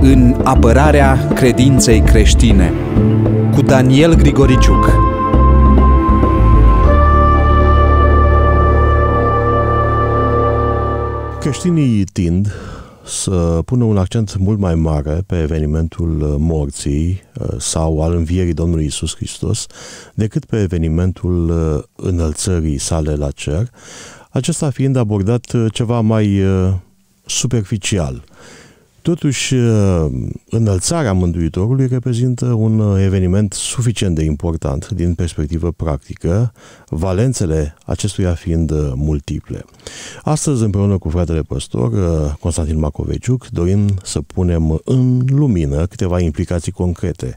în apărarea credinței creștine cu Daniel Grigoriciuc. Creștinii tind să pună un accent mult mai mare pe evenimentul morții uh, sau al învierii Domnului Isus Hristos decât pe evenimentul uh, înălțării sale la cer, acesta fiind abordat uh, ceva mai superficial. Totuși, uh, înălțarea Mântuitorului reprezintă un uh, eveniment suficient de important din perspectivă practică, valențele acestuia fiind uh, multiple. Astăzi, împreună cu fratele păstor Constantin Macoveciuc, dorim să punem în lumină câteva implicații concrete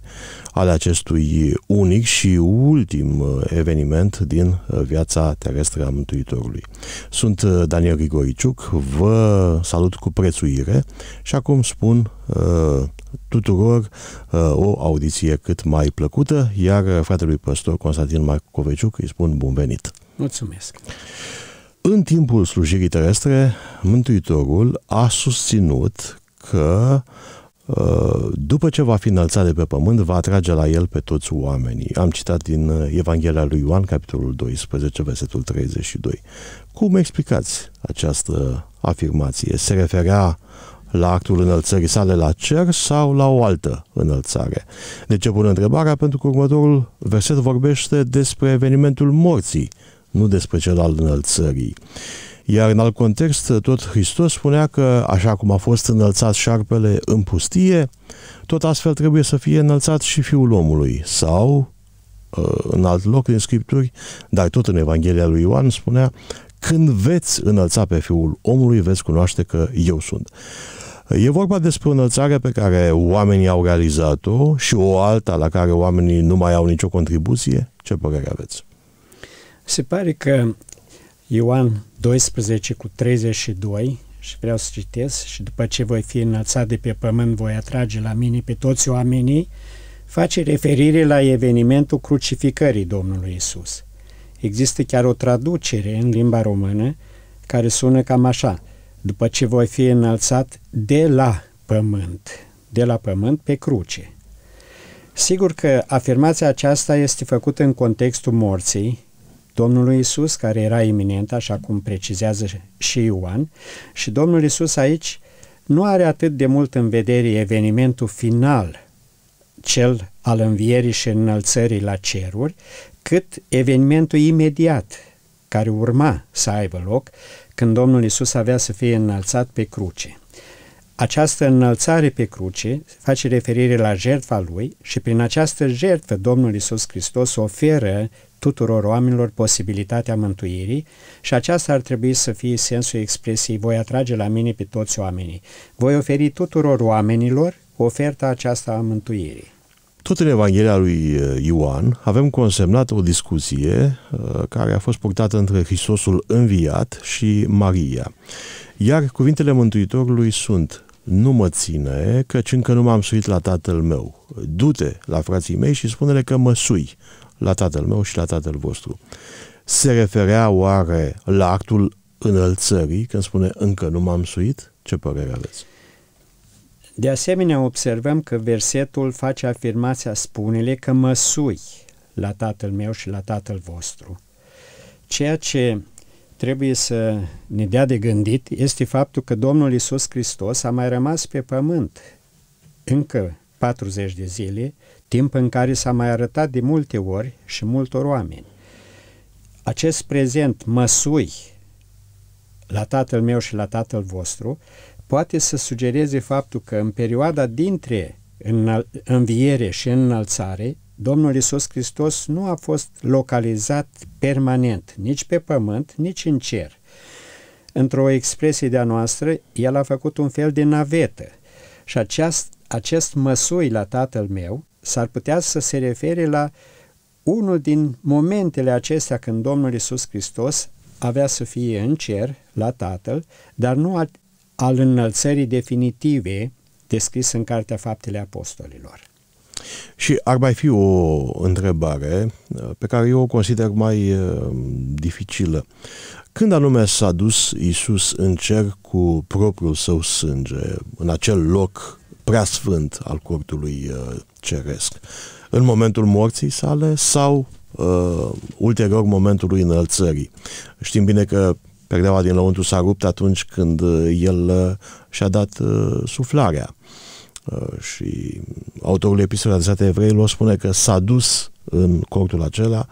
ale acestui unic și ultim eveniment din viața terestră a Mântuitorului. Sunt Daniel Grigoriciuc, vă salut cu prețuire și acum cum spun uh, tuturor uh, o audiție cât mai plăcută, iar uh, fratelui păstor Constantin Marcoveciuc îi spun bun venit. Mulțumesc! În timpul slujirii terestre, Mântuitorul a susținut că după ce va fi înălțat de pe pământ, va atrage la el pe toți oamenii. Am citat din Evanghelia lui Ioan, capitolul 12, versetul 32. Cum explicați această afirmație? Se referea la actul înălțării sale la cer sau la o altă înălțare? De deci ce pun întrebarea? Pentru că următorul verset vorbește despre evenimentul morții, nu despre cel al înălțării. Iar în alt context, tot Hristos spunea că, așa cum a fost înălțat șarpele în pustie, tot astfel trebuie să fie înălțat și Fiul omului. Sau, ă, în alt loc din Scripturi, dar tot în Evanghelia lui Ioan spunea, când veți înălța pe Fiul omului, veți cunoaște că eu sunt. E vorba despre o înălțare pe care oamenii au realizat-o și o alta la care oamenii nu mai au nicio contribuție? Ce părere aveți? Se pare că Ioan 12 cu 32 și vreau să citesc și după ce voi fi înălțat de pe pământ voi atrage la mine pe toți oamenii face referire la evenimentul crucificării Domnului Isus. Există chiar o traducere în limba română care sună cam așa – după ce voi fi înălțat de la pământ, de la pământ pe cruce. Sigur că afirmația aceasta este făcută în contextul morții Domnului Isus, care era iminent, așa cum precizează și Ioan, și Domnul Isus aici nu are atât de mult în vedere evenimentul final, cel al învierii și înălțării la ceruri, cât evenimentul imediat care urma să aibă loc, când Domnul Isus avea să fie înălțat pe cruce. Această înălțare pe cruce face referire la jertfa lui și prin această jertfă Domnul Isus Hristos oferă tuturor oamenilor posibilitatea mântuirii și aceasta ar trebui să fie sensul expresiei voi atrage la mine pe toți oamenii. Voi oferi tuturor oamenilor oferta aceasta a mântuirii. Tot în Evanghelia lui uh, Ioan avem consemnat o discuție uh, care a fost purtată între Hristosul înviat și Maria. Iar cuvintele Mântuitorului sunt nu mă ține, căci încă nu m-am suit la tatăl meu. Du-te la frații mei și spune-le că mă sui la tatăl meu și la tatăl vostru. Se referea oare la actul înălțării când spune încă nu m-am suit? Ce părere aveți? De asemenea, observăm că versetul face afirmația spunele că mă sui la Tatăl meu și la Tatăl vostru. Ceea ce trebuie să ne dea de gândit este faptul că Domnul Isus Hristos a mai rămas pe pământ încă 40 de zile, timp în care s-a mai arătat de multe ori și multor oameni. Acest prezent măsui la Tatăl meu și la Tatăl vostru poate să sugereze faptul că în perioada dintre înviere și înălțare, Domnul Isus Hristos nu a fost localizat permanent, nici pe pământ, nici în cer. Într-o expresie de-a noastră, el a făcut un fel de navetă și aceast, acest măsui la tatăl meu s-ar putea să se refere la unul din momentele acestea când Domnul Isus Hristos avea să fie în cer, la Tatăl, dar nu al înălțării definitive descris în Cartea Faptele Apostolilor. Și ar mai fi o întrebare uh, pe care eu o consider mai uh, dificilă. Când anume s-a dus Isus în cer cu propriul său sânge, în acel loc prea sfânt al cortului uh, ceresc? În momentul morții sale sau uh, ulterior momentului înălțării? Știm bine că perdeaua din lăuntru s-a rupt atunci când uh, el uh, și-a dat uh, suflarea. Și autorul epistolei adresate evreilor spune că s-a dus în cortul acela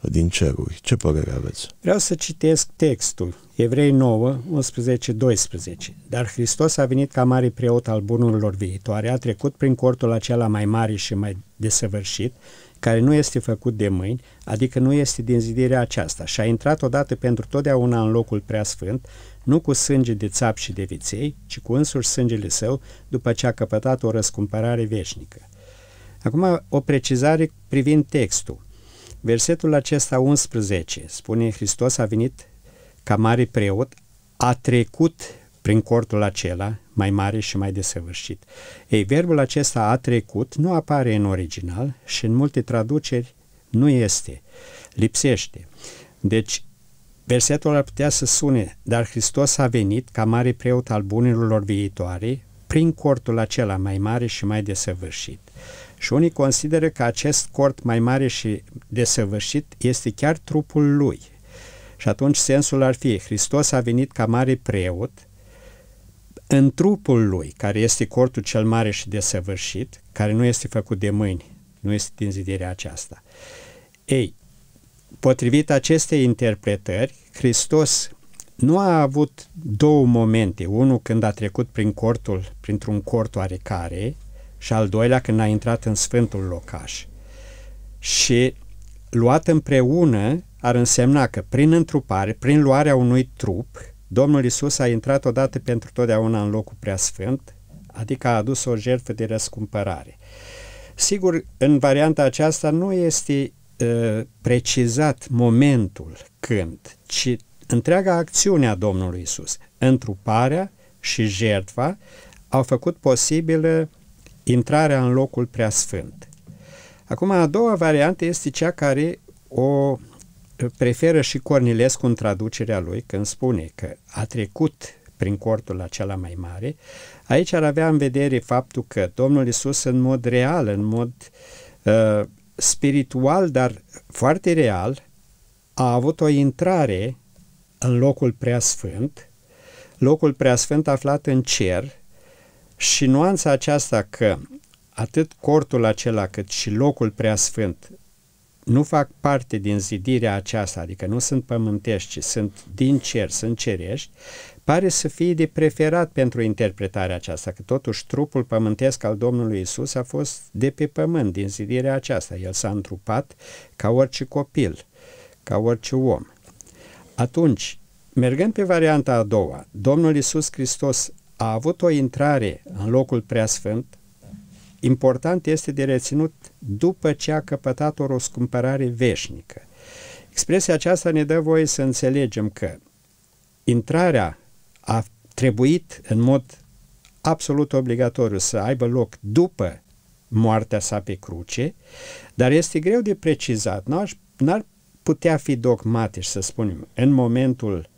din ceruri. Ce părere aveți? Vreau să citesc textul. Evrei 9, 11, 12. Dar Hristos a venit ca mare preot al bunurilor viitoare, a trecut prin cortul acela mai mare și mai desăvârșit, care nu este făcut de mâini, adică nu este din zidirea aceasta și a intrat odată pentru totdeauna în locul preasfânt, nu cu sânge de țap și de viței, ci cu însuși sângele său, după ce a căpătat o răscumpărare veșnică. Acum o precizare privind textul. Versetul acesta 11 spune Hristos a venit ca mare preot, a trecut prin cortul acela, mai mare și mai desăvârșit. Ei, verbul acesta a trecut nu apare în original și în multe traduceri nu este, lipsește. Deci, versetul ar putea să sune, dar Hristos a venit ca mare preot al bunurilor viitoare, prin cortul acela mai mare și mai desăvârșit. Și unii consideră că acest cort mai mare și desăvârșit este chiar trupul lui. Și atunci sensul ar fi, Hristos a venit ca mare preot, în trupul lui, care este cortul cel mare și desăvârșit, care nu este făcut de mâini, nu este din zidirea aceasta. Ei, potrivit acestei interpretări, Hristos nu a avut două momente, unul când a trecut prin cortul, printr-un cort oarecare, și al doilea când a intrat în Sfântul Locaș. Și luat împreună ar însemna că prin întrupare, prin luarea unui trup, Domnul Isus a intrat odată pentru totdeauna în locul preasfânt, adică a adus o jertfă de răscumpărare. Sigur, în varianta aceasta nu este uh, precizat momentul când, ci întreaga acțiune a Domnului Isus, întruparea și jertfa, au făcut posibilă intrarea în locul preasfânt. Acum, a doua variantă este cea care o preferă și Cornilescu în traducerea lui când spune că a trecut prin cortul acela mai mare, aici ar avea în vedere faptul că Domnul Isus în mod real, în mod uh, spiritual, dar foarte real, a avut o intrare în locul preasfânt, locul preasfânt aflat în cer și nuanța aceasta că atât cortul acela cât și locul preasfânt nu fac parte din zidirea aceasta, adică nu sunt pământești, ci sunt din cer, sunt cerești, pare să fie de preferat pentru interpretarea aceasta, că totuși trupul pământesc al Domnului Isus a fost de pe pământ, din zidirea aceasta. El s-a întrupat ca orice copil, ca orice om. Atunci, mergând pe varianta a doua, Domnul Isus Hristos a avut o intrare în locul preasfânt, important este de reținut după ce a căpătat o răscumpărare veșnică. Expresia aceasta ne dă voie să înțelegem că intrarea a trebuit în mod absolut obligatoriu să aibă loc după moartea sa pe cruce, dar este greu de precizat. N-ar putea fi dogmatic să spunem, în momentul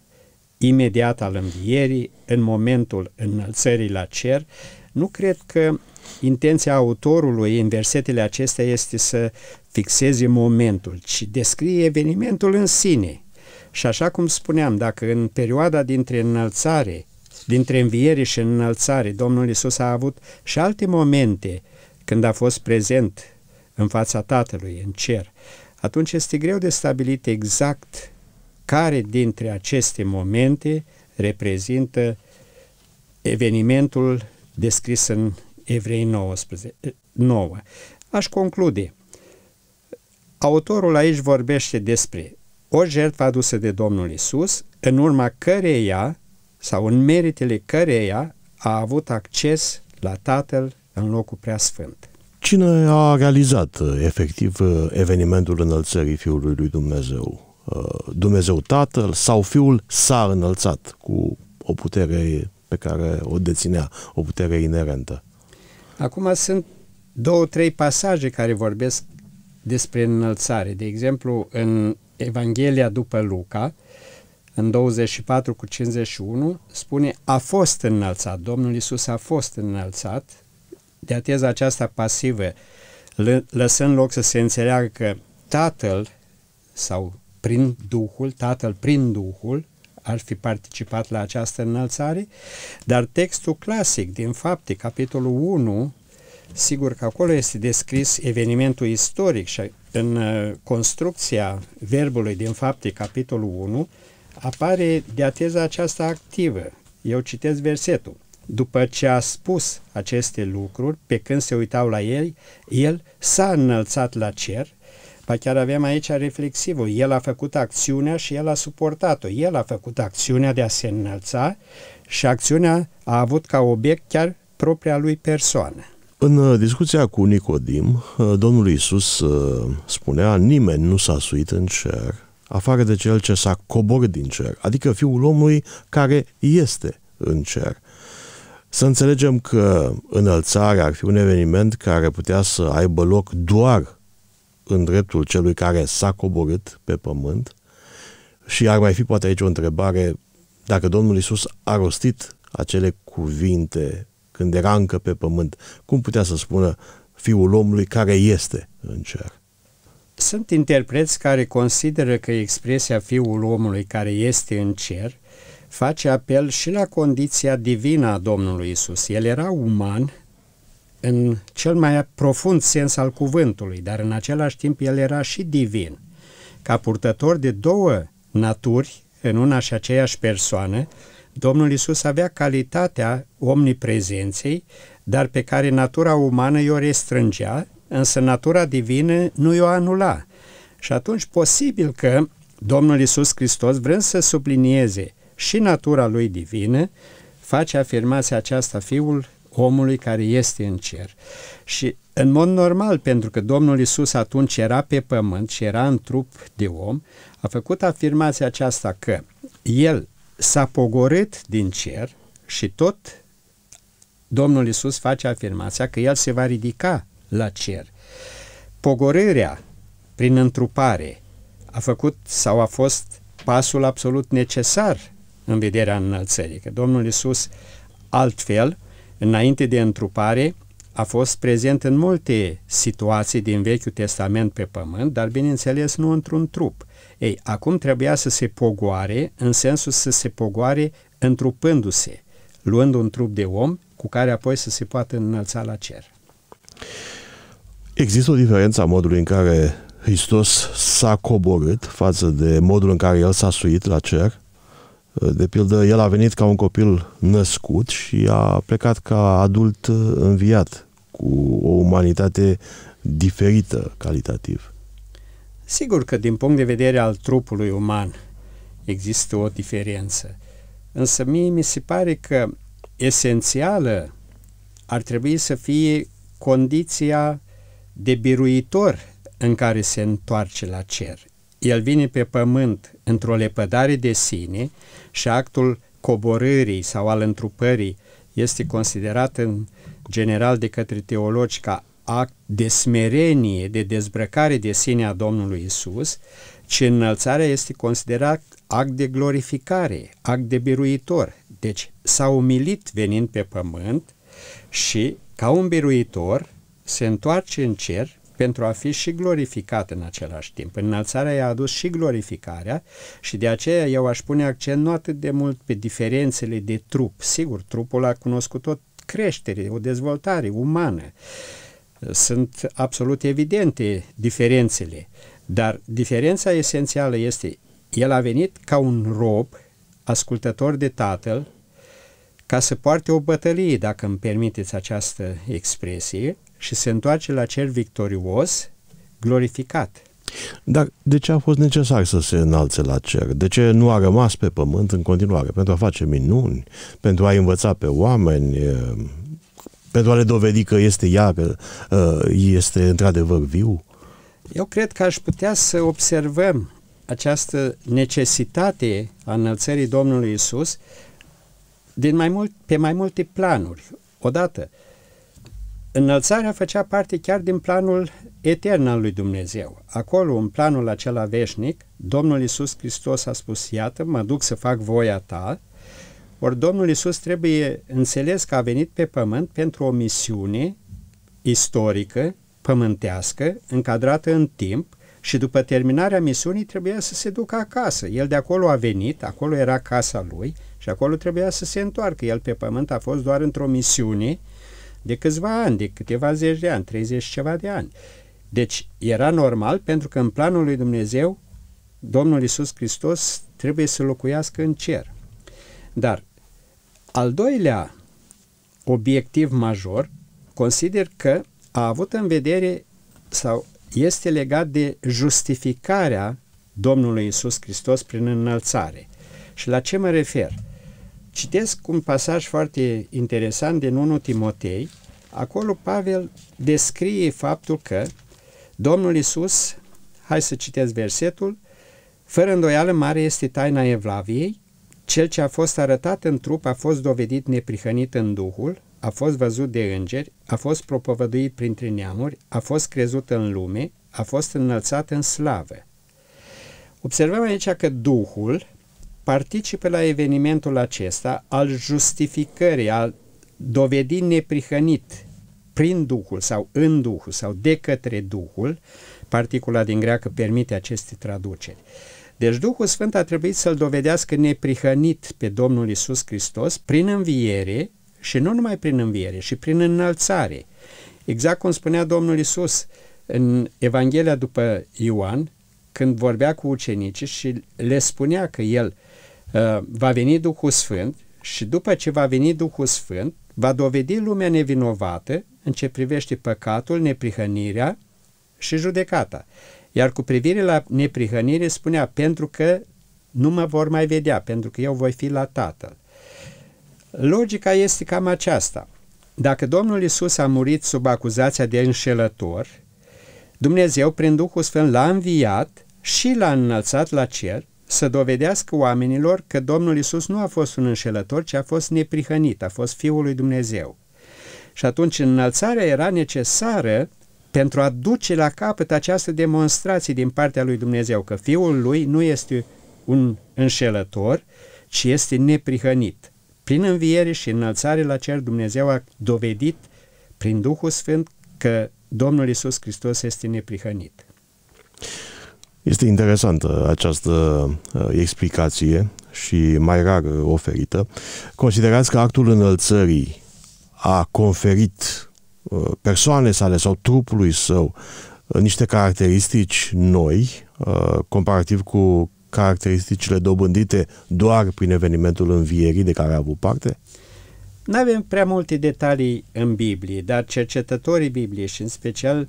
imediat al învierii, în momentul înălțării la cer. Nu cred că Intenția autorului în versetele acestea este să fixeze momentul, ci descrie evenimentul în sine. Și așa cum spuneam, dacă în perioada dintre înălțare, dintre înviere și înălțare, Domnul Isus a avut și alte momente când a fost prezent în fața Tatălui, în cer, atunci este greu de stabilit exact care dintre aceste momente reprezintă evenimentul descris în Evrei 9. Eh, Aș conclude. Autorul aici vorbește despre o jertfă adusă de Domnul Isus, în urma căreia sau în meritele căreia a avut acces la Tatăl în locul preasfânt. Cine a realizat eh, efectiv eh, evenimentul înălțării Fiului lui Dumnezeu? Dumnezeu Tatăl sau Fiul s-a înălțat cu o putere pe care o deținea, o putere inerentă? Acum sunt două, trei pasaje care vorbesc despre înălțare. De exemplu, în Evanghelia după Luca, în 24 cu 51, spune a fost înălțat, Domnul Isus a fost înălțat, de ateza aceasta pasivă, lăsând loc să se înțeleagă că Tatăl sau prin Duhul, Tatăl prin Duhul, ar fi participat la această înălțare, dar textul clasic din Fapte, capitolul 1, sigur că acolo este descris evenimentul istoric și în uh, construcția verbului din Fapte, capitolul 1, apare diateza aceasta activă. Eu citesc versetul. După ce a spus aceste lucruri, pe când se uitau la el, el s-a înălțat la cer Ba chiar avem aici reflexivul. El a făcut acțiunea și el a suportat-o. El a făcut acțiunea de a se înălța și acțiunea a avut ca obiect chiar propria lui persoană. În uh, discuția cu Nicodim, uh, Domnul Iisus uh, spunea, nimeni nu s-a suit în cer, afară de cel ce s-a coborât din cer, adică fiul omului care este în cer. Să înțelegem că înălțarea ar fi un eveniment care putea să aibă loc doar în dreptul celui care s-a coborât pe pământ și ar mai fi poate aici o întrebare dacă Domnul Isus a rostit acele cuvinte când era încă pe pământ, cum putea să spună Fiul omului care este în cer? Sunt interpreți care consideră că expresia Fiul omului care este în cer face apel și la condiția divină a Domnului Isus. El era uman, în cel mai profund sens al cuvântului, dar în același timp el era și divin. Ca purtător de două naturi în una și aceeași persoană, Domnul Isus avea calitatea omniprezenței, dar pe care natura umană i-o restrângea, însă natura divină nu i-o anula. Și atunci posibil că Domnul Isus Hristos, vrând să sublinieze și natura lui divină, face afirmația aceasta, Fiul omului care este în cer. Și în mod normal, pentru că Domnul Isus atunci era pe pământ și era în trup de om, a făcut afirmația aceasta că el s-a pogorât din cer și tot Domnul Isus face afirmația că el se va ridica la cer. Pogorârea prin întrupare a făcut sau a fost pasul absolut necesar în vederea înălțării, că Domnul Isus altfel înainte de întrupare, a fost prezent în multe situații din Vechiul Testament pe pământ, dar bineînțeles nu într-un trup. Ei, acum trebuia să se pogoare, în sensul să se pogoare întrupându-se, luând un trup de om cu care apoi să se poată înălța la cer. Există o diferență a modului în care Hristos s-a coborât față de modul în care El s-a suit la cer? De pildă, el a venit ca un copil născut și a plecat ca adult înviat, cu o umanitate diferită calitativ. Sigur că din punct de vedere al trupului uman există o diferență, însă mie mi se pare că esențială ar trebui să fie condiția de biruitor în care se întoarce la cer el vine pe pământ într-o lepădare de sine și actul coborârii sau al întrupării este considerat în general de către teologi ca act de smerenie, de dezbrăcare de sine a Domnului Isus, ci înălțarea este considerat act de glorificare, act de biruitor. Deci s-a umilit venind pe pământ și ca un biruitor se întoarce în cer pentru a fi și glorificat în același timp. Înălțarea i-a adus și glorificarea și de aceea eu aș pune accent nu atât de mult pe diferențele de trup. Sigur, trupul a cunoscut o creștere, o dezvoltare umană. Sunt absolut evidente diferențele, dar diferența esențială este el a venit ca un rob ascultător de tatăl ca să poarte o bătălie, dacă îmi permiteți această expresie, și se întoarce la cer victorios, glorificat. Dar de ce a fost necesar să se înalțe la cer? De ce nu a rămas pe pământ în continuare? Pentru a face minuni, pentru a învăța pe oameni, pentru a le dovedi că este ea, că este într-adevăr viu? Eu cred că aș putea să observăm această necesitate a înălțării Domnului Isus din mai mult, pe mai multe planuri. Odată, uh, Înălțarea făcea parte chiar din planul etern al lui Dumnezeu. Acolo, în planul acela veșnic, Domnul Isus Hristos a spus, iată, mă duc să fac voia ta, ori Domnul Isus trebuie înțeles că a venit pe pământ pentru o misiune istorică, pământească, încadrată în timp și după terminarea misiunii trebuia să se ducă acasă. El de acolo a venit, acolo era casa lui și acolo trebuia să se întoarcă. El pe pământ a fost doar într-o misiune uh, de câțiva ani, de câteva zeci de ani, 30 ceva de ani. Deci era normal pentru că în planul lui Dumnezeu Domnul Isus Hristos trebuie să locuiască în cer. Dar al doilea obiectiv major consider că a avut în vedere sau este legat de justificarea Domnului Isus Hristos prin înălțare. Și la ce mă refer? Uh, Citesc un pasaj foarte interesant din 1 Timotei. Acolo Pavel descrie faptul că Domnul Isus, hai să citesc versetul, fără îndoială mare este taina Evlaviei, cel ce a fost arătat în trup a fost dovedit neprihănit în Duhul, a fost văzut de îngeri, a fost propovăduit printre neamuri, a fost crezut în lume, a fost înălțat în slavă. Observăm aici că Duhul participe la evenimentul acesta al justificării, al dovedi neprihănit prin Duhul sau în Duhul sau de către Duhul, particula din greacă permite aceste traduceri. Deci Duhul Sfânt a trebuit să-L dovedească neprihănit pe Domnul Isus Hristos prin înviere și nu numai prin înviere, și prin înălțare. Exact cum spunea Domnul Isus în Evanghelia după Ioan, când vorbea cu ucenicii și le spunea că El Uh, va veni Duhul Sfânt și după ce va veni Duhul Sfânt, va dovedi lumea nevinovată în ce privește păcatul, neprihănirea și judecata. Iar cu privire la neprihănire spunea, pentru că nu mă vor mai vedea, pentru că eu voi fi la Tatăl. Logica este cam aceasta. Dacă Domnul Isus a murit sub acuzația de înșelător, Dumnezeu, prin Duhul Sfânt, l-a înviat și l-a înălțat la cer să dovedească oamenilor că Domnul Isus nu a fost un înșelător, ci a fost neprihănit, a fost Fiul lui Dumnezeu. Și atunci înălțarea era necesară pentru a duce la capăt această demonstrație din partea lui Dumnezeu, că Fiul lui nu este un înșelător, ci este neprihănit. Prin înviere și înălțare la cer, Dumnezeu a dovedit prin Duhul Sfânt că Domnul Isus Hristos este neprihănit. Este interesantă această uh, explicație și mai rar uh, oferită. Considerați că actul înălțării a conferit uh, persoane sale sau trupului său niște caracteristici noi, comparativ cu caracteristicile dobândite doar prin evenimentul învierii de care a avut parte? Nu avem prea multe detalii în Biblie, dar cercetătorii Bibliei și în special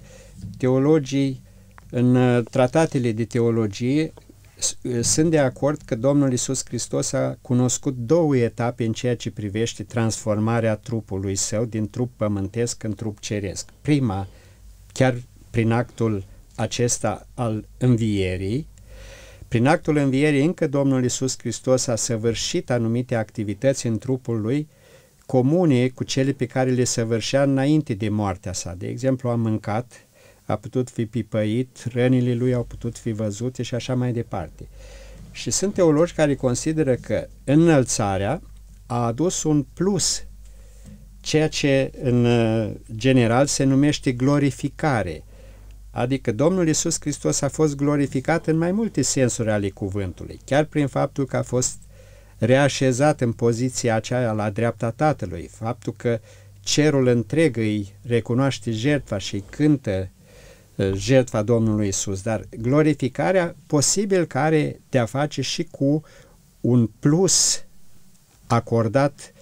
teologii în uh, tratatele de teologie uh, sunt de acord că Domnul Isus Hristos a cunoscut două etape în ceea ce privește transformarea trupului său din trup pământesc în trup ceresc. Prima, chiar prin actul acesta al învierii, prin actul învierii încă Domnul Isus Hristos a săvârșit anumite activități în trupul lui comune cu cele pe care le săvârșea înainte de moartea sa. De exemplu, a mâncat a putut fi pipăit, rănile lui au putut fi văzute și așa mai departe. Și sunt teologi care consideră că înălțarea a adus un plus, ceea ce în uh, general se numește glorificare. Adică Domnul Isus Hristos a fost glorificat în mai multe sensuri ale cuvântului, chiar prin faptul că a fost reașezat în poziția aceea la dreapta Tatălui, faptul că cerul întreg îi recunoaște jertfa și cântă jertfa Domnului Isus, dar glorificarea posibil care te-a face și cu un plus acordat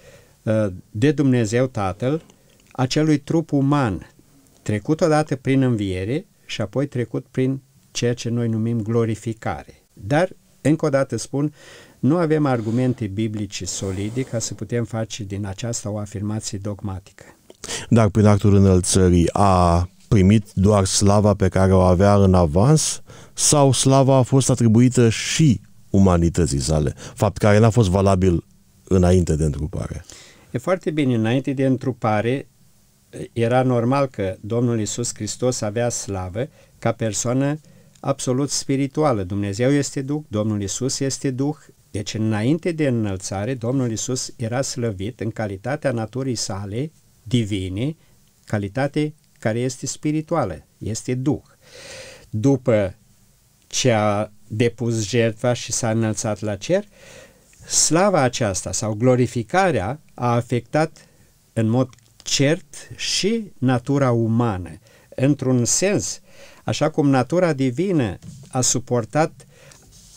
uh, de Dumnezeu Tatăl acelui trup uman, trecut odată prin înviere și apoi trecut prin ceea ce noi numim glorificare. Dar, încă o dată spun, nu avem argumente biblice solide ca să putem face din aceasta o afirmație dogmatică. Dar prin actul înălțării a primit doar slava pe care o avea în avans sau slava a fost atribuită și umanității sale, fapt care n-a fost valabil înainte de întrupare? E foarte bine, înainte de întrupare era normal că Domnul Isus Hristos avea slavă ca persoană absolut spirituală. Dumnezeu este Duh, Domnul Isus este Duh, deci înainte de înălțare, Domnul Isus era slăvit în calitatea naturii sale divine, calitate care este spirituală, este Duh. După ce a depus jertfa și s-a înălțat la cer, slava aceasta sau glorificarea a afectat în mod cert și natura umană. Într-un sens, așa cum natura divină a suportat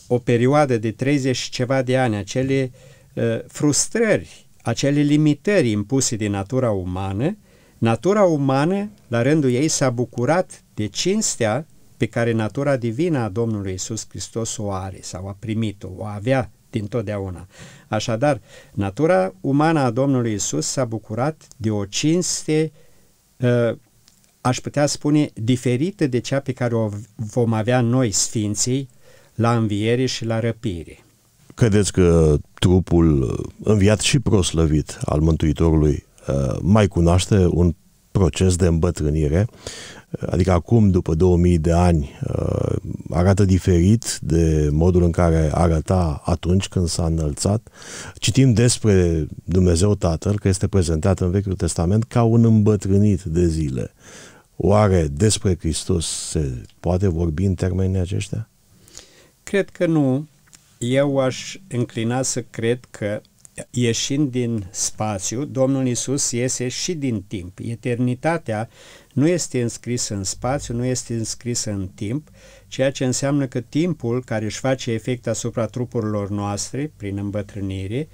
o perioadă de 30 și ceva de ani, acele uh, frustrări, acele limitări impuse de natura umană, uh, Natura umană, la rândul ei, s-a bucurat de cinstea pe care natura divină a Domnului Isus Hristos o are sau a primit-o, o avea din totdeauna. Așadar, natura umană a Domnului Isus s-a bucurat de o cinste, ă, aș putea spune, diferită de cea pe care o vom avea noi, Sfinții, la înviere și la răpire. Credeți că trupul ă, înviat și proslăvit al Mântuitorului Uh, mai cunoaște un proces de îmbătrânire, uh, adică acum, după 2000 de ani, uh, arată diferit de modul în care arăta atunci când s-a înălțat. Citim despre Dumnezeu Tatăl, că este prezentat în Vechiul Testament ca un îmbătrânit de zile. Oare despre Hristos se poate vorbi în termenii aceștia? Cred că nu. Eu aș înclina să cred că ieșind din spațiu, Domnul Isus iese și din timp. Eternitatea nu este înscrisă în spațiu, nu este înscrisă în timp, ceea ce înseamnă că timpul care își face efect asupra trupurilor noastre prin îmbătrânire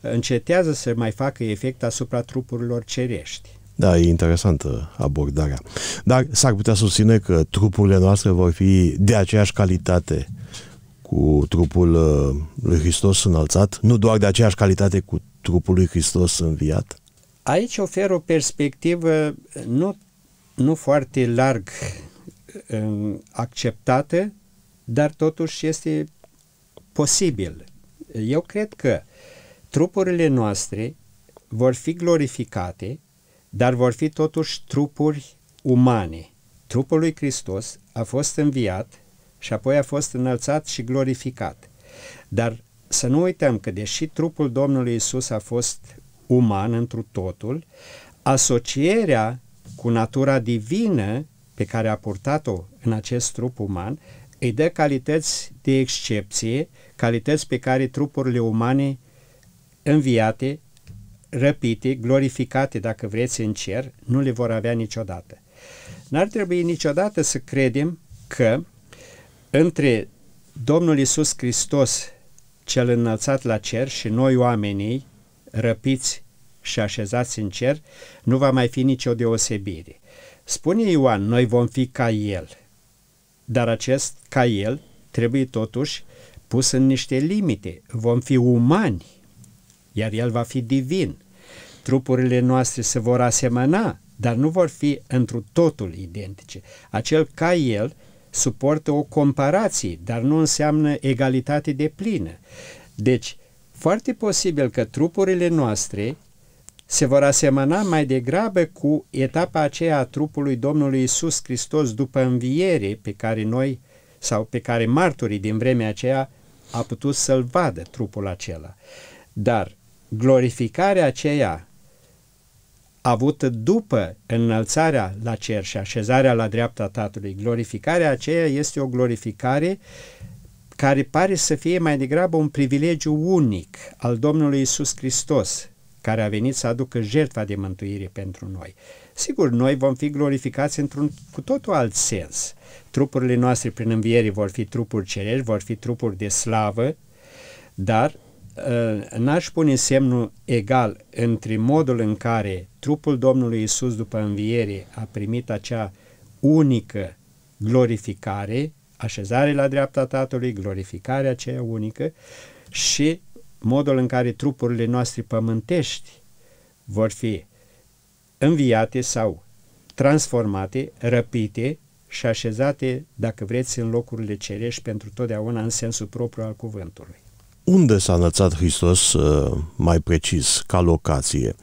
încetează să mai facă efect asupra trupurilor cerești. Da, e interesantă abordarea. Dar s-ar putea susține că trupurile noastre vor fi de aceeași calitate uh, cu trupul uh, lui Hristos înalțat, nu doar de aceeași calitate cu trupul lui Hristos înviat? Aici ofer o perspectivă uh, nu, nu foarte larg uh, acceptată, dar totuși este posibil. Eu cred că trupurile noastre vor fi glorificate, dar vor fi totuși trupuri umane. Trupul lui Hristos a fost înviat și apoi a fost înălțat și glorificat. Dar să nu uităm că deși trupul Domnului Isus a fost uman întru totul, asocierea cu natura divină pe care a purtat-o în acest trup uman îi dă calități de excepție, calități pe care trupurile umane înviate, răpite, glorificate, dacă vreți, în cer, nu le vor avea niciodată. N-ar trebui niciodată să credem că între Domnul Isus Hristos cel înălțat la cer și noi oamenii răpiți și așezați în cer, nu va mai fi nicio deosebire. Spune Ioan, noi vom fi ca El, dar acest ca El trebuie totuși pus în niște limite. Vom fi umani, iar El va fi divin. Trupurile noastre se vor asemăna, dar nu vor fi întru totul identice. Acel ca El suportă o comparație, dar nu înseamnă egalitate de plină. Deci, foarte posibil că trupurile noastre se vor asemăna mai degrabă cu etapa aceea a trupului Domnului Isus Hristos după înviere pe care noi sau pe care marturii din vremea aceea a putut să-l vadă trupul acela. Dar glorificarea aceea avută după înălțarea la cer și așezarea la dreapta Tatălui. Glorificarea aceea este o glorificare care pare să fie mai degrabă un privilegiu unic al Domnului Isus Hristos, care a venit să aducă jertfa de mântuire pentru noi. Sigur, noi vom fi glorificați într-un cu totul alt sens. Trupurile noastre prin înviere vor fi trupuri cerești, vor fi trupuri de slavă, dar Ă, n-aș pune semnul egal între modul în care trupul Domnului Isus după înviere a primit acea unică glorificare, așezare la dreapta Tatălui, glorificarea aceea unică și modul în care trupurile noastre pământești vor fi înviate sau transformate, răpite și așezate, dacă vreți, în locurile cerești pentru totdeauna în sensul propriu al cuvântului unde s-a înălțat Hristos uh, mai precis, ca locație?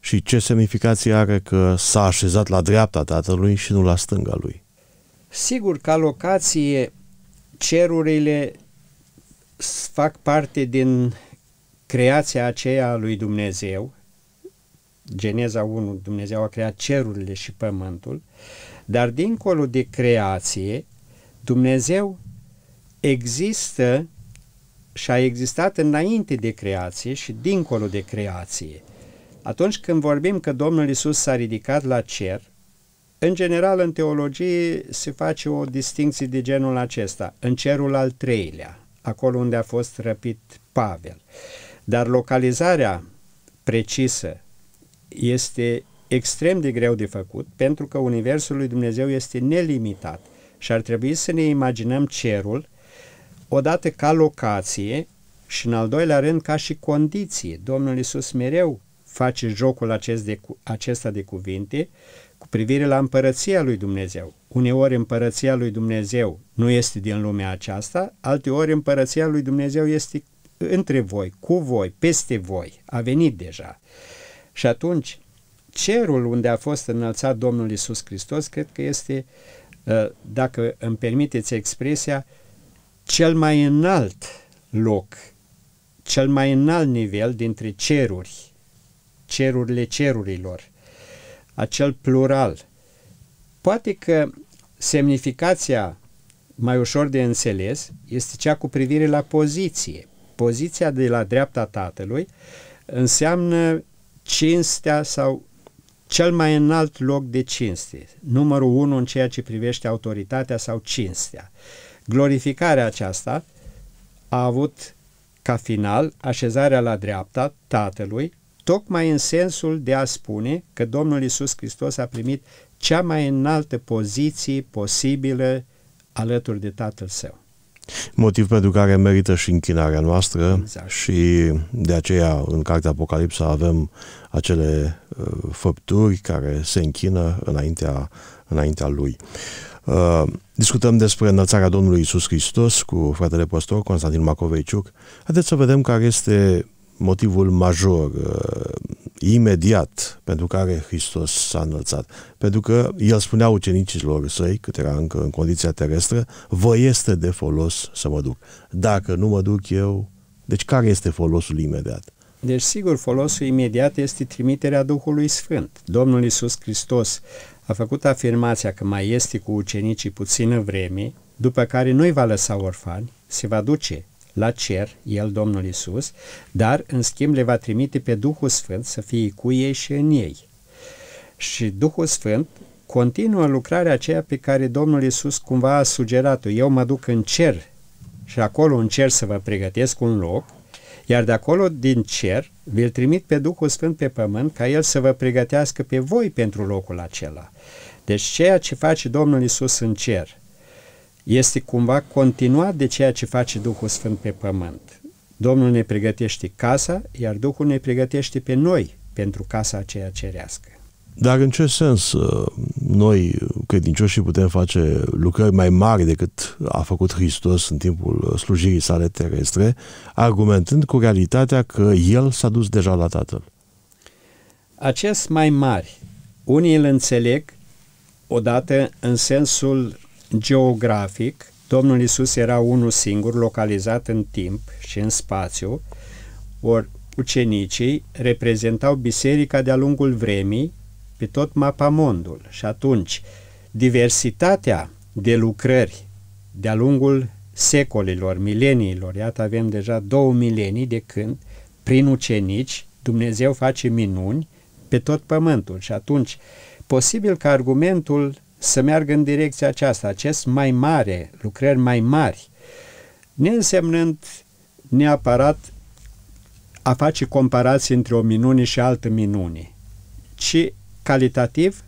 Și ce semnificație are că s-a așezat la dreapta Tatălui și nu la stânga Lui? Sigur, ca locație, cerurile fac parte din creația aceea a lui Dumnezeu. Geneza 1, Dumnezeu a creat cerurile și pământul, dar dincolo de creație, Dumnezeu există și a existat înainte de creație și dincolo de creație. Atunci când vorbim că Domnul Isus s-a ridicat la cer, în general în teologie se face o distinție de genul acesta, în cerul al treilea, acolo unde a fost răpit Pavel. Dar localizarea precisă este extrem de greu de făcut, pentru că Universul lui Dumnezeu este nelimitat și ar trebui să ne imaginăm cerul odată ca locație și în al doilea rând ca și condiție. Domnul Iisus mereu face jocul acest de, acesta de cuvinte cu privire la împărăția lui Dumnezeu. Uneori împărăția lui Dumnezeu nu este din lumea aceasta, alteori împărăția lui Dumnezeu este între voi, cu voi, peste voi, a venit deja. Și atunci, cerul unde a fost înălțat Domnul Isus Hristos, cred că este, uh, dacă îmi permiteți expresia, cel mai înalt loc, cel mai înalt nivel dintre ceruri, cerurile cerurilor, acel plural. Poate că semnificația mai ușor de înțeles este cea cu privire la poziție. Poziția de la dreapta Tatălui înseamnă cinstea sau cel mai înalt loc de cinste, numărul unu în ceea ce privește autoritatea sau cinstea. Uh, Glorificarea aceasta a avut ca final așezarea la dreapta Tatălui, tocmai în sensul de a spune că Domnul Isus Hristos a primit cea mai înaltă poziție posibilă alături de Tatăl Său. Motiv pentru care merită și închinarea noastră exact. și de aceea în cartea Apocalipsa avem acele uh, făpturi care se închină înaintea, înaintea lui. Uh, Uh, discutăm despre înălțarea Domnului Isus Hristos cu fratele pastor Constantin Macoveiciuc. Haideți să vedem care este motivul major, uh, imediat, pentru care Hristos s-a înălțat. Pentru că el spunea ucenicilor săi, cât era încă în condiția terestră, vă este de folos să mă duc. Dacă nu mă duc eu, deci care este folosul imediat? Deci, sigur, folosul imediat este trimiterea Duhului Sfânt. Domnul Isus Hristos a făcut afirmația că mai este cu ucenicii puțină vreme, după care nu-i va lăsa orfani, se va duce la cer, el, Domnul Isus, dar, în schimb, le va trimite pe Duhul Sfânt să fie cu ei și în ei. Și Duhul Sfânt continuă lucrarea aceea pe care Domnul Isus cumva a sugerat-o. Eu mă duc în cer și acolo în cer să vă pregătesc un loc iar de acolo, din cer, vi-l trimit pe Duhul Sfânt pe pământ ca El să vă pregătească pe voi pentru locul acela. Deci ceea ce face Domnul Isus în cer este cumva continuat de ceea ce face Duhul Sfânt pe pământ. Domnul ne pregătește casa, iar Duhul ne pregătește pe noi pentru casa aceea cerească. Dar în ce sens uh, noi, credincioșii, putem face lucrări mai mari decât a făcut Hristos în timpul uh, slujirii sale terestre, argumentând cu realitatea că El s-a dus deja la Tatăl? Acest mai mari, unii îl înțeleg odată în sensul geografic, Domnul Isus era unul singur, localizat în timp și în spațiu, ori ucenicii reprezentau biserica de-a lungul vremii pe tot mapamondul și atunci diversitatea de lucrări de-a lungul secolilor, mileniilor, iată avem deja două milenii de când, prin ucenici, Dumnezeu face minuni pe tot pământul și atunci posibil că argumentul să meargă în direcția aceasta, acest mai mare, lucrări mai mari, neînsemnând neapărat a face comparații între o minune și altă minune, ci calitativ,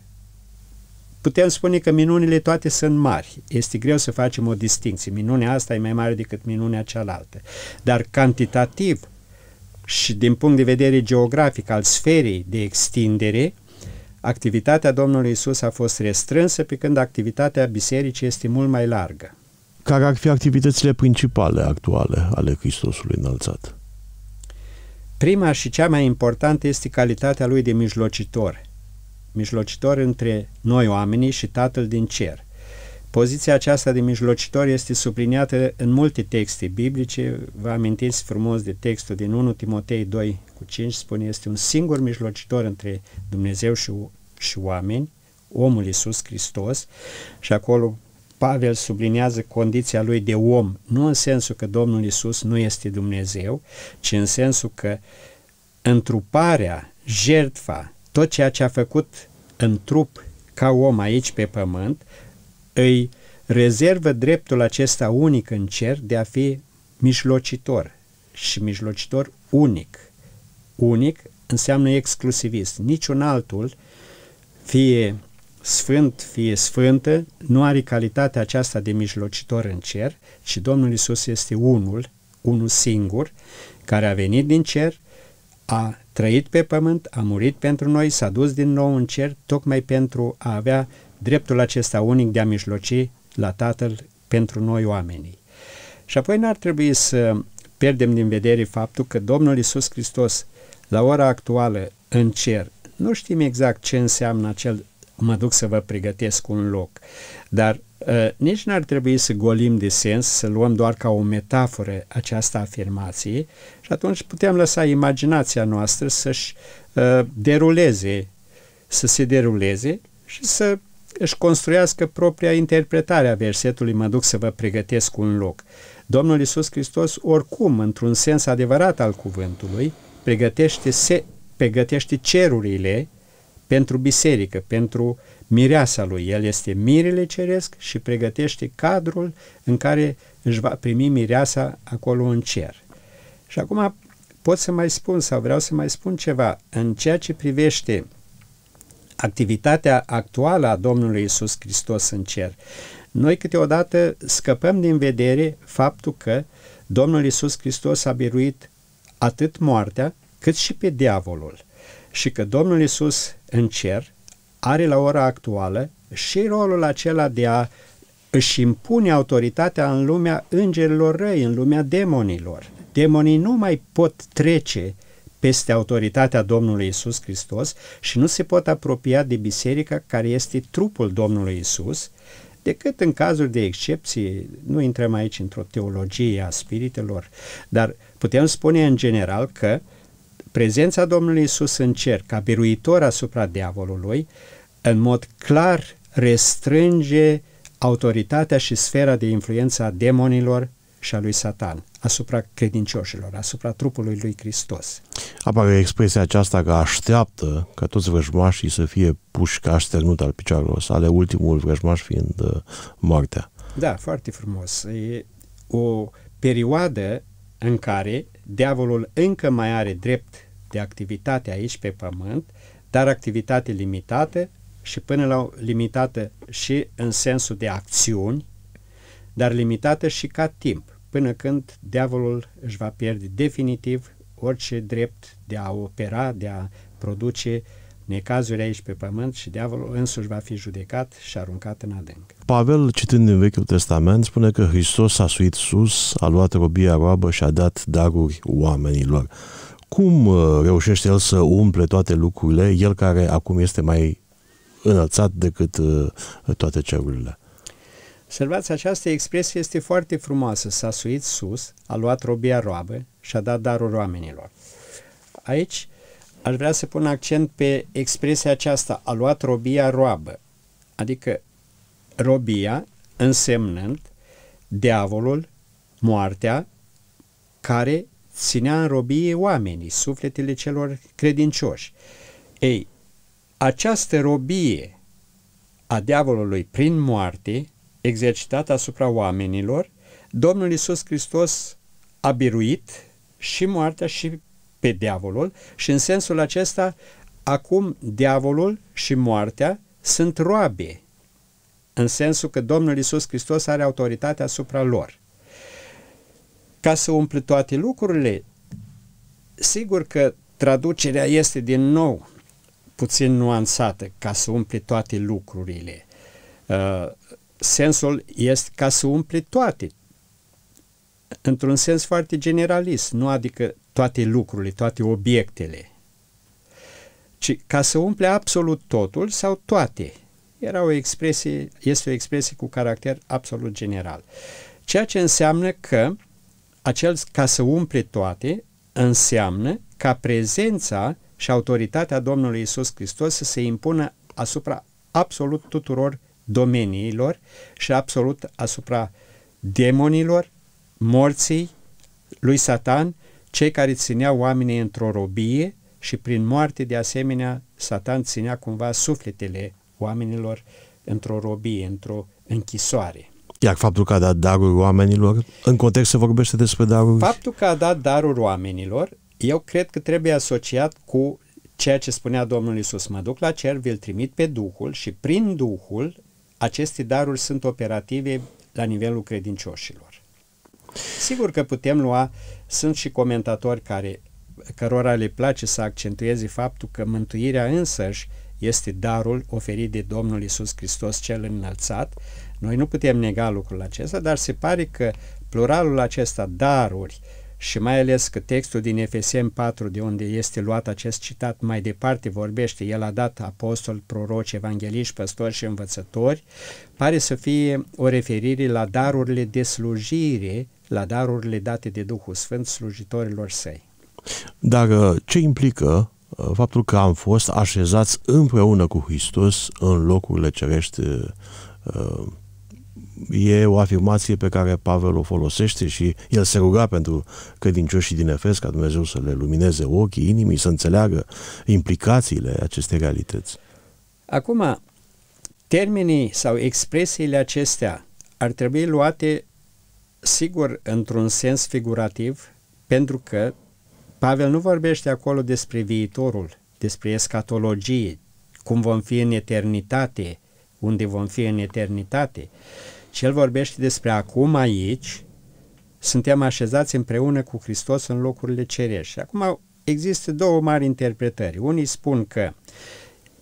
putem spune că minunile toate sunt mari. Este greu să facem o distinție. Minunea asta e mai mare decât minunea cealaltă. Dar cantitativ și din punct de vedere geografic al sferei de extindere, activitatea Domnului Isus a fost restrânsă, pe când activitatea bisericii este mult mai largă. Care ar fi activitățile principale actuale ale Hristosului înălțat? Prima și cea mai importantă este calitatea lui de mijlocitor – mijlocitor între noi oamenii și Tatăl din cer. Poziția aceasta de mijlocitor este subliniată în multe texte biblice. Vă amintiți frumos de textul din 1 Timotei 2 cu 5, spune este un singur mijlocitor între Dumnezeu și, și oameni, omul Iisus Hristos și acolo Pavel subliniază condiția lui de om, nu în sensul că Domnul Iisus nu este Dumnezeu, ci în sensul că întruparea, jertfa, tot ceea ce a făcut în trup ca om aici pe pământ, îi rezervă dreptul acesta unic în cer de a fi mijlocitor și mijlocitor unic. Unic înseamnă exclusivist. Niciun altul, fie sfânt, fie sfântă, nu are calitatea aceasta de mijlocitor în cer, ci Domnul Isus este unul, unul singur, care a venit din cer, a trăit pe pământ, a murit pentru noi, s-a dus din nou în cer, tocmai pentru a avea dreptul acesta unic de a mijloci la Tatăl pentru noi oamenii. Și apoi n-ar trebui să pierdem din vedere faptul că Domnul Isus Hristos, la ora actuală, în cer, nu știm exact ce înseamnă acel mă duc să vă pregătesc un loc, dar Ă, nici n-ar trebui să golim de sens, să luăm doar ca o metaforă această afirmație și atunci putem lăsa imaginația noastră să-și ă, deruleze, să se deruleze și să își construiască propria interpretare a versetului, mă duc să vă pregătesc un loc. Domnul Iisus Hristos, oricum, într-un sens adevărat al cuvântului, pregătește, se, pregătește cerurile pentru biserică, pentru mireasa lui. El este mirele ceresc și pregătește cadrul în care își va primi mireasa acolo în cer. Și acum pot să mai spun sau vreau să mai spun ceva în ceea ce privește activitatea actuală a Domnului Isus Hristos în cer. Noi câteodată scăpăm din vedere faptul că Domnul Isus Hristos a biruit atât moartea cât și pe diavolul și că Domnul Isus în cer are la ora actuală și rolul acela de a își impune autoritatea în lumea îngerilor răi, în lumea demonilor. Demonii nu mai pot trece peste autoritatea Domnului Isus Hristos și nu se pot apropia de biserica care este trupul Domnului Isus, decât în cazuri de excepție, nu intrăm aici într-o teologie a spiritelor, dar putem spune în general că uh, prezența Domnului Isus în cer ca biruitor asupra diavolului, în mod clar restrânge autoritatea și sfera de influență a demonilor și a lui Satan asupra credincioșilor, asupra trupului lui Hristos. Apare expresia aceasta că așteaptă ca toți vrăjmașii să fie puși ca așternut al picioarelor sale, ultimul vrăjmaș fiind uh, moartea. Da, foarte frumos. E o perioadă în care diavolul încă mai are drept de activitate aici pe pământ, dar activitate limitată și până la limitată și în sensul de acțiuni, dar limitată și ca timp, până când diavolul își va pierde definitiv orice drept de a opera, de a produce uh, necazuri aici pe pământ și diavolul însuși va fi judecat și aruncat în adânc. Pavel, citind din Vechiul Testament, spune că Hristos a suit sus, a luat robia roabă și a dat daruri oamenilor. Cum uh, reușește el să umple toate lucrurile, el care acum este mai înălțat decât uh, toate cerurile? Observați, această expresie este foarte frumoasă. S-a suit sus, a luat robia roabă și a dat darul oamenilor. Aici aș vrea să pun accent pe expresia aceasta, a luat robia roabă, adică robia însemnând diavolul, moartea, care ținea în robie oamenii, sufletele celor credincioși. Ei, această robie a diavolului prin moarte, exercitată asupra oamenilor, Domnul Isus Hristos a biruit și moartea și pe diavolul și în sensul acesta acum diavolul și moartea sunt roabe, în sensul că Domnul Isus Hristos are autoritatea asupra lor. Ca să umple toate lucrurile, sigur că traducerea este din nou puțin nuanțată ca să umple toate lucrurile. Uh, sensul este ca să umple toate, într-un sens foarte generalist, nu adică toate lucrurile, toate obiectele, ci ca să umple absolut totul sau toate. Era o expresie, este o expresie cu caracter absolut general. Ceea ce înseamnă că acel ca să umple toate înseamnă ca prezența și autoritatea Domnului Isus Hristos să se impună asupra absolut tuturor domeniilor și absolut asupra demonilor, morții, lui Satan cei care țineau oamenii într-o robie și prin moarte, de asemenea, Satan ținea cumva sufletele oamenilor într-o robie, într-o închisoare. Iar faptul că a dat daruri oamenilor, în context se vorbește despre daruri? Faptul că a dat daruri oamenilor, eu cred că trebuie asociat cu ceea ce spunea Domnul Isus. Mă duc la cer, vi-l trimit pe Duhul și prin Duhul aceste daruri sunt operative la nivelul credincioșilor. Sigur că putem lua, sunt și comentatori care, cărora le place să accentueze faptul că mântuirea însăși este darul oferit de Domnul Isus Hristos cel înălțat. Noi nu putem nega lucrul acesta, dar se pare că pluralul acesta, daruri, și mai ales că textul din Efesem 4, de unde este luat acest citat, mai departe vorbește, el a dat apostol, proroci, evangeliști, păstori și învățători, pare să fie o referire la darurile de slujire la darurile date de Duhul Sfânt slujitorilor săi. Dar ce implică uh, faptul că am fost așezați împreună cu Hristos în locurile cerești uh, e o afirmație pe care Pavel o folosește și el se ruga pentru credincioșii din Efes ca Dumnezeu să le lumineze ochii, inimii, să înțeleagă implicațiile acestei realități. Acum, termenii sau expresiile acestea ar trebui luate Sigur, într-un sens figurativ, pentru că Pavel nu vorbește acolo despre viitorul, despre escatologie, cum vom fi în eternitate, unde vom fi în eternitate, ci el vorbește despre acum aici, suntem așezați împreună cu Hristos în locurile cerești. Acum există două mari interpretări. Unii spun că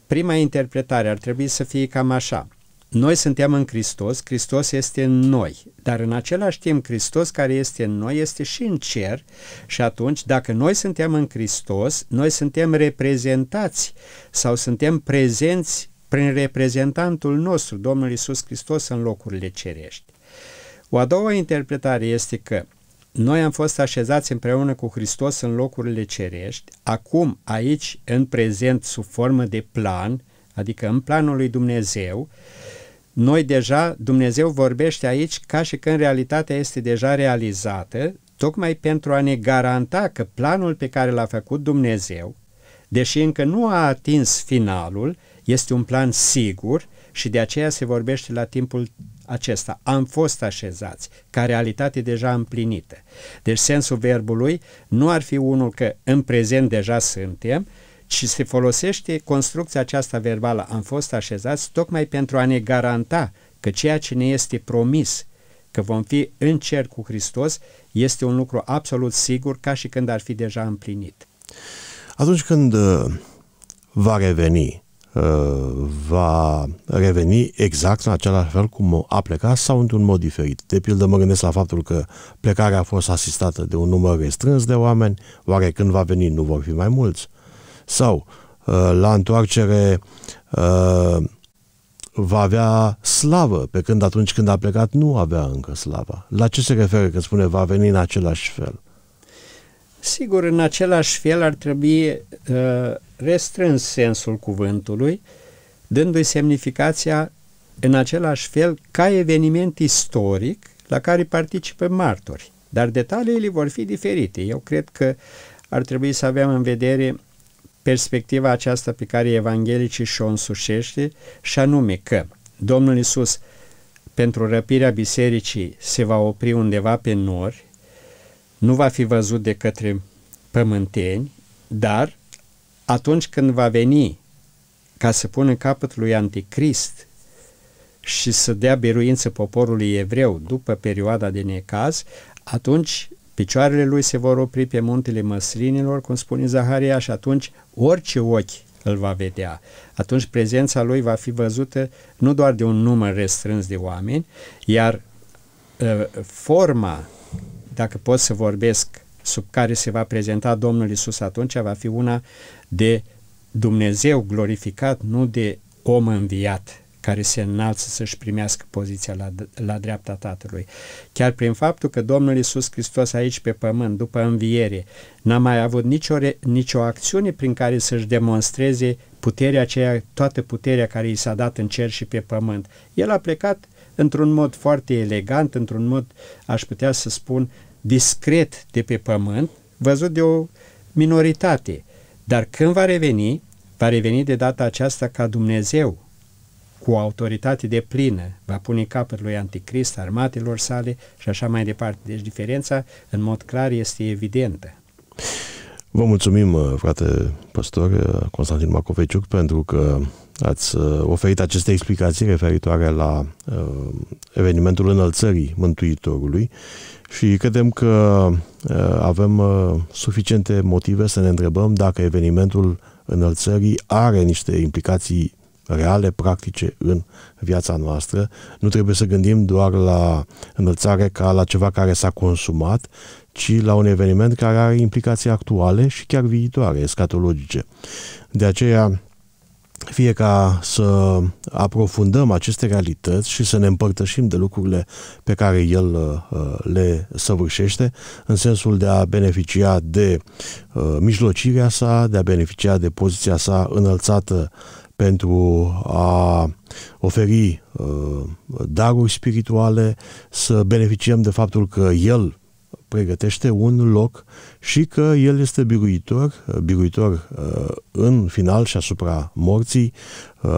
prima interpretare ar trebui să fie cam așa. Noi suntem în Hristos, Hristos este în noi, dar în același timp Hristos care este în noi este și în cer și atunci dacă noi suntem în Hristos, noi suntem reprezentați sau suntem prezenți prin reprezentantul nostru, Domnul Isus Hristos, în locurile cerești. O a doua interpretare este că noi am fost așezați împreună cu Hristos în locurile cerești, acum, aici, în prezent, sub formă de plan, adică în planul lui Dumnezeu, noi deja, Dumnezeu vorbește aici ca și când realitatea este deja realizată, tocmai pentru a ne garanta că planul pe care l-a făcut Dumnezeu, deși încă nu a atins finalul, este un plan sigur și de aceea se vorbește la timpul acesta. Am fost așezați, ca realitate deja împlinită. Deci sensul verbului nu ar fi unul că în prezent deja suntem, și se folosește construcția aceasta verbală am fost așezați tocmai pentru a ne garanta că ceea ce ne este promis, că vom fi în cer cu Hristos, este un lucru absolut sigur, ca și când ar fi deja împlinit. Atunci când uh, va reveni, uh, va reveni exact în același fel cum a plecat sau într-un mod diferit. De pildă mă gândesc la faptul că plecarea a fost asistată de un număr restrâns de oameni, oare când va veni nu vor fi mai mulți sau uh, la întoarcere uh, va avea slavă, pe când atunci când a plecat nu avea încă slava. La ce se referă că spune va veni în același fel? Sigur, în același fel ar trebui uh, restrâns sensul cuvântului, dându-i semnificația în același fel ca eveniment istoric la care participă martori. Dar detaliile vor fi diferite. Eu cred că ar trebui să avem în vedere perspectiva aceasta pe care evanghelicii și-o însușește, și anume că Domnul Iisus, pentru răpirea bisericii se va opri undeva pe nori, nu va fi văzut de către pământeni, dar atunci când va veni ca să pună capăt lui Anticrist și să dea biruință poporului evreu după perioada de necaz, atunci Picioarele lui se vor opri pe muntele măslinilor, cum spune Zaharia, și atunci orice ochi îl va vedea. Atunci prezența lui va fi văzută nu doar de un număr restrâns de oameni, iar uh, forma, dacă pot să vorbesc, sub care se va prezenta Domnul Isus atunci va fi una de Dumnezeu glorificat, nu de om înviat care se înalță să-și primească poziția la, la dreapta Tatălui. Chiar prin faptul că Domnul Isus Hristos aici pe pământ, după înviere, n-a mai avut nicio, re, nicio acțiune prin care să-și demonstreze puterea aceea, toată puterea care i s-a dat în cer și pe pământ. El a plecat într-un mod foarte elegant, într-un mod, aș putea să spun, discret de pe pământ, văzut de o minoritate. Dar când va reveni, va reveni de data aceasta ca Dumnezeu, cu o autoritate de plină, va pune capăt lui anticrist, armatelor sale și așa mai departe. Deci diferența, în mod clar, este evidentă. Vă mulțumim, uh, frate păstor uh, Constantin Macoveciuc, pentru că ați uh, oferit aceste explicații referitoare la uh, evenimentul înălțării Mântuitorului și credem că uh, avem uh, suficiente motive să ne întrebăm dacă evenimentul înălțării are niște implicații reale, practice în viața noastră. Nu trebuie să gândim doar la înălțare ca la ceva care s-a consumat, ci la un eveniment care are implicații actuale și chiar viitoare, escatologice. De aceea, fie ca să aprofundăm aceste realități și să ne împărtășim de lucrurile pe care el uh, le săvârșește, în sensul de a beneficia de uh, mijlocirea sa, de a beneficia de poziția sa înălțată pentru a oferi uh, daruri spirituale, să beneficiem de faptul că El pregătește un loc și că El este biruitor, uh, biruitor uh, în final și asupra morții,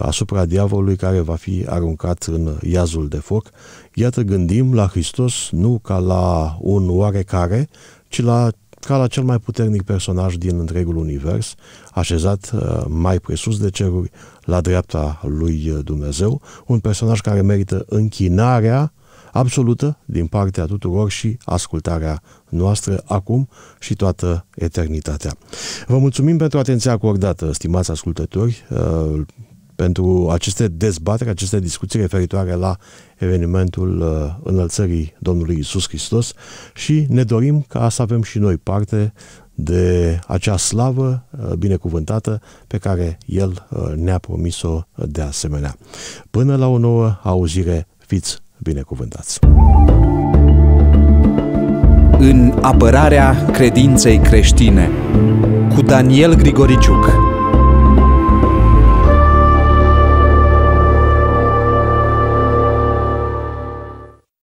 asupra diavolului care va fi aruncat în iazul de foc. Iată, gândim la Hristos nu ca la un oarecare, ci la ca la cel mai puternic personaj din întregul univers, așezat uh, mai presus de ceruri, la dreapta lui Dumnezeu, un personaj care merită închinarea absolută din partea tuturor și ascultarea noastră acum și toată eternitatea. Vă mulțumim pentru atenția acordată, stimați ascultători uh, pentru aceste dezbateri, aceste discuții referitoare la evenimentul uh, înălțării Domnului Isus Hristos și ne dorim ca să avem și noi parte de acea slavă uh, binecuvântată pe care El uh, ne-a promis-o de asemenea. Până la o nouă auzire, fiți binecuvântați! În apărarea credinței creștine cu Daniel Grigoriciuc